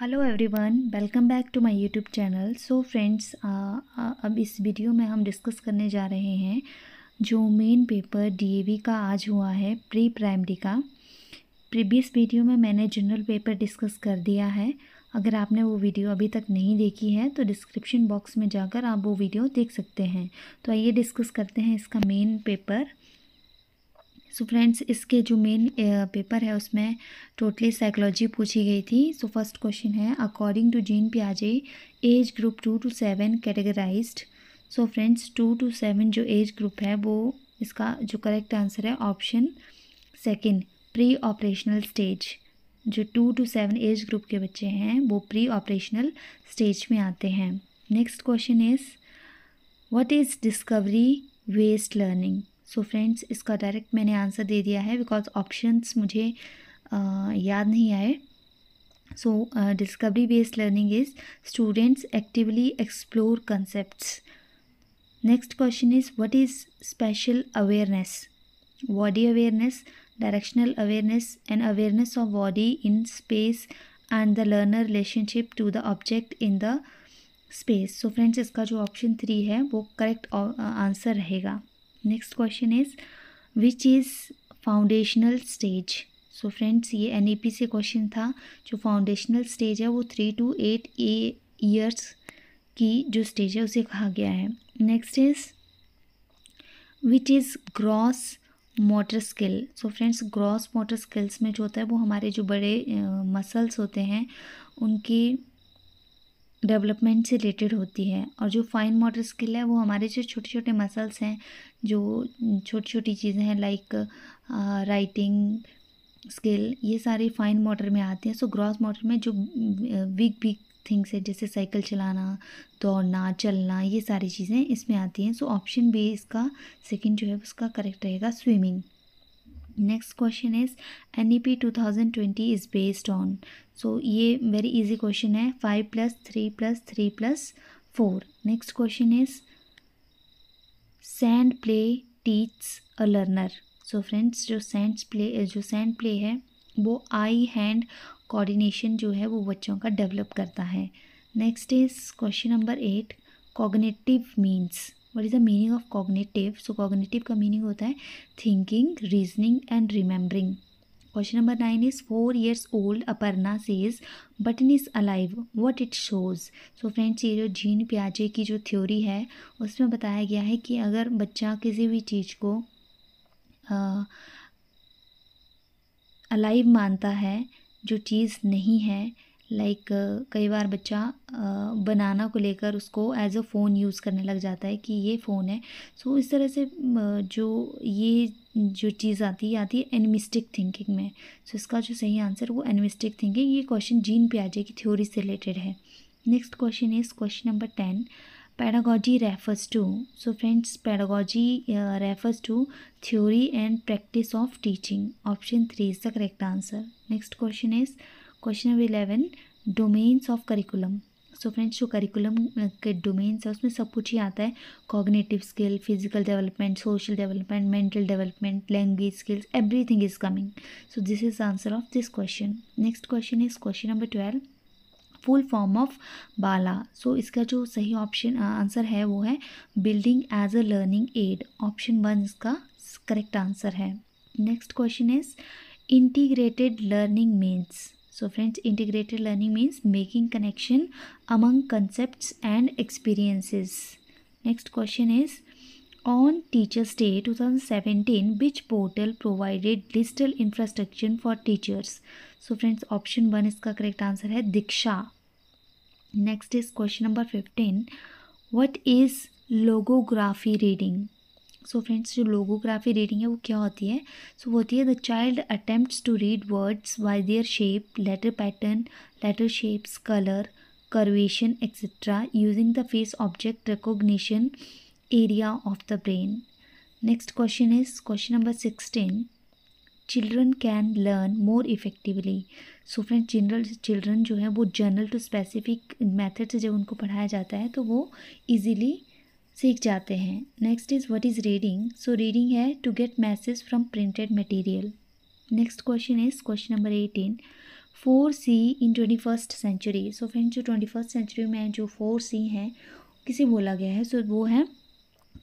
Hello everyone welcome back to my YouTube channel so friends अब इस video में हम डिस्कस करने जा रहे हैं जो मेन पेपर डीएवी का आज हुआ है प्री प्राइमरी का प्रीवियस वीडियो में मैंने जनरल पेपर डिस्कस कर दिया है अगर आपने वो वीडियो अभी तक नहीं देखी है तो डिस्क्रिप्शन बॉक्स में जाकर आप वो वीडियो देख सकते हैं तो आइए डिस्कस करते हैं इसका main paper so so friends इसके जो मेन पेपर है उसमें टोटली साइकोलॉजी पूछी गई थी सो फर्स्ट क्वेश्चन है अकॉर्डिंग टू जीन प्याजे age group two to seven categorised so friends two to seven जो एज ग्रुप है वो इसका जो करेक्ट आंसर है option second pre operational stage जो two to seven age group के बच्चे हैं वो प्री ऑपरेशनल स्टेज में आते हैं next question is what is discovery based learning so friends इसका डायरेक्ट मैंने आंसर दे दिया है बिकॉज ऑप्शंस मुझे uh, याद नहीं आए so discovery based learning is students actively explore concept next question is what is spatial awareness body awareness directional awareness and awareness of body in space and the learner relationship to the object in the space so friends इसका जो option three है वो correct answer रहेगा next question is which is foundational stage so friends ये एन से question था जो फाउंडेशनल स्टेज है वो three to eight a years की जो स्टेज है उसे कहा गया है next is which is gross motor skill so friends gross motor skills में जो होता है वो हमारे जो बड़े मसल्स uh, होते हैं उनके डेवलपमेंट से रिलेटेड होती है और जो फाइन मोटर स्किल है वो हमारे जो छोटे छोटे मसल्स हैं जो छोटी छोटी चीज़ें हैं लाइक राइटिंग स्किल ये सारे फाइन मोटर में आते हैं सो ग्रॉस मोटर में जो बिग बिग थिंग्स है जैसे साइकिल चलाना दौड़ना चलना ये सारी चीज़ें इसमें आती हैं सो ऑप्शन बी इसका सेकंड जो है उसका करेक्ट रहेगा swimming next question is N E P two thousand twenty is based on so ये वेरी इजी क्वेश्चन है five plus three plus three plus four next question is sand play teach a learner so friends जो sands play जो sand play है वो आई hand coordination जो है वो बच्चों का डेवलप करता है next is question number eight cognitive means what is the meaning of cognitive so cognitive का मीनिंग होता है thinking reasoning and remembering question number nine is four years old Aparna says button is alive what it shows so friends ये जो gene प्याजे की जो theory है उसमें बताया गया है कि अगर बच्चा किसी भी चीज़ को अलाइव मानता है जो चीज़ नहीं है लाइक like, कई बार बच्चा बनाना को लेकर उसको एज अ फ़ोन यूज़ करने लग जाता है कि ये फ़ोन है सो so, इस तरह से जो ये जो चीज़ आती है आती है एनिमिस्टिक थिंकिंग में सो so, इसका जो सही आंसर वो एनिमिस्टिक थिंकिंग ये क्वेश्चन जीन प्याजे की थ्योरी से रिलेटेड है next question is question number ten pedagogy refers to so friends pedagogy refers to theory and practice of teaching option three is the correct answer next question is question number eleven domains of curriculum so friends जो curriculum के domains है उसमें सब कुछ ही आता है cognitive skill physical development social development mental development language skills everything is coming so this is answer of this question next question is question number twelve full form of BaLA so इसका जो सही option answer है वो है building as a learning aid option one इसका correct answer है next question is integrated learning means So friends, integrated learning means making connection among concepts and experiences. Next question is, on Teachers Day 2017, which portal provided digital infrastructure for teachers? So friends, option 1 is correct answer है Diksha. Next is question number 15. What is logography reading? So so friends जो logography reading है वो क्या होती है सो so वो होती है the child attempt to read words by their shape letter pattern letter shapes colour curvature etcetera using the face object recognition area of the brain next question is question number sixteen children can learn more effectively so friends general children जो है वो general to specific method से जब उनको पढ़ाया जाता है तो वो ईजीली सीख जाते हैं next is what is reading so reading है to get message from printed material next question is question number eighteen four C in twenty first century so friend जो ट्वेंटी फर्स्ट सेंचुरी में जो four सी हैं किसे बोला गया है सो so, वो है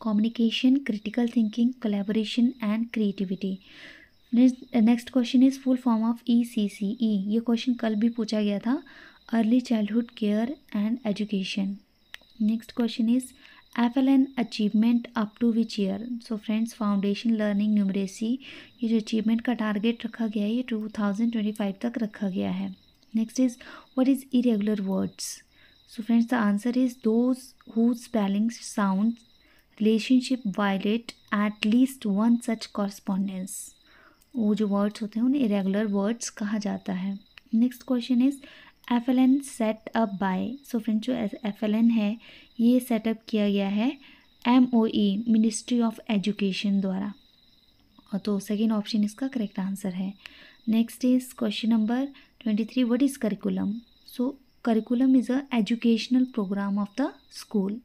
communication critical thinking collaboration and creativity next question is full form of E C C E ये क्वेश्चन कल भी पूछा गया था early childhood care and education next question is FLN achievement up to which year so friends foundation learning numeracy ये जो achievement का target रखा गया है ये टू थाउजेंड ट्वेंटी फाइव तक रखा गया है next is what is irregular words so friends the answer is those who spelling sound relationship violate at least one such correspondence वो जो वर्ड्स होते हैं उन्हें इरेगुलर वर्ड्स कहा जाता है next question is F L N set up by so friends जो F L N है ये सेटअप किया गया है M O E ministry of education द्वारा और तो सेकेंड ऑप्शन इसका करेक्ट आंसर है next is question number twenty three what is curriculum so curriculum is a educational programme of the school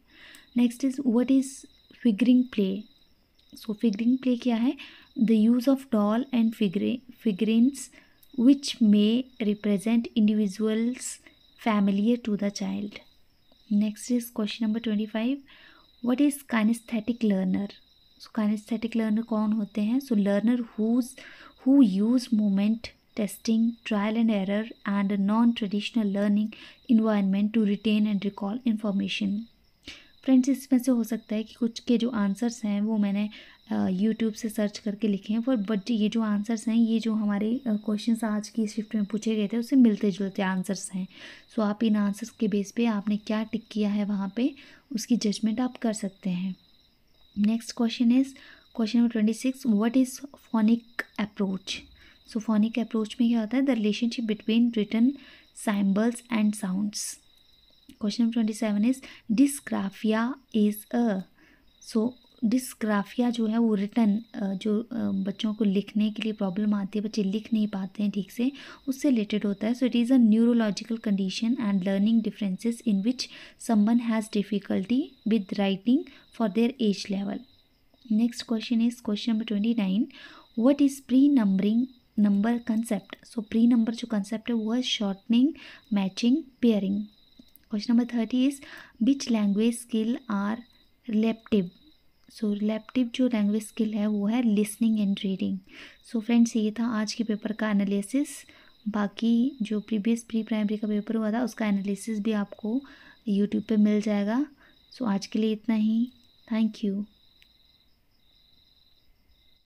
next is what is figuring play so figuring play क्या है the use of doll and figure figurines which may represent individuals familiar to the child. Next is question number twenty five what is kinaesthetic learner so kinaesthetic learner कौन होते हैं so learner whose who use movement testing, trial and error, and a non traditional learning environment to retain and recall information. Friends इसमें से हो सकता है कि कुछ के जो आंसर्स हैं वो मैंने यूट्यूब से सर्च करके लिखे हैं फॉर बट ये जो आंसर्स हैं ये जो हमारे क्वेश्चन आज की शिफ्ट में पूछे गए थे उससे मिलते जुलते आंसर्स हैं सो आप इन आंसर्स के बेस पे आपने क्या टिक किया है वहाँ पे उसकी जजमेंट आप कर सकते हैं next question is question number twenty six what is phonic approach so phonic approach में क्या होता है the relationship between written symbols and sounds question number twenty seven is dysgraphia is a so dysgraphia जो है वो return जो बच्चों को लिखने के लिए प्रॉब्लम आती है बच्चे लिख नहीं पाते हैं ठीक से उससे रिलेटेड होता है so it is a neurological condition and learning differences in which someone has difficulty with writing for their age level next question is question number twenty nine what is pre numbering number concept so pre number जो concept है वो है sorting matching pairing question number thirty is which language skill are receptive so receptive जो language skill है वो है listening and reading so friends ये था आज के पेपर का एनालिसिस बाकी जो प्रीवियस प्री प्राइमरी का पेपर हुआ था उसका एनालिसिस भी आपको यूट्यूब पे मिल जाएगा सो so, आज के लिए इतना ही थैंक यू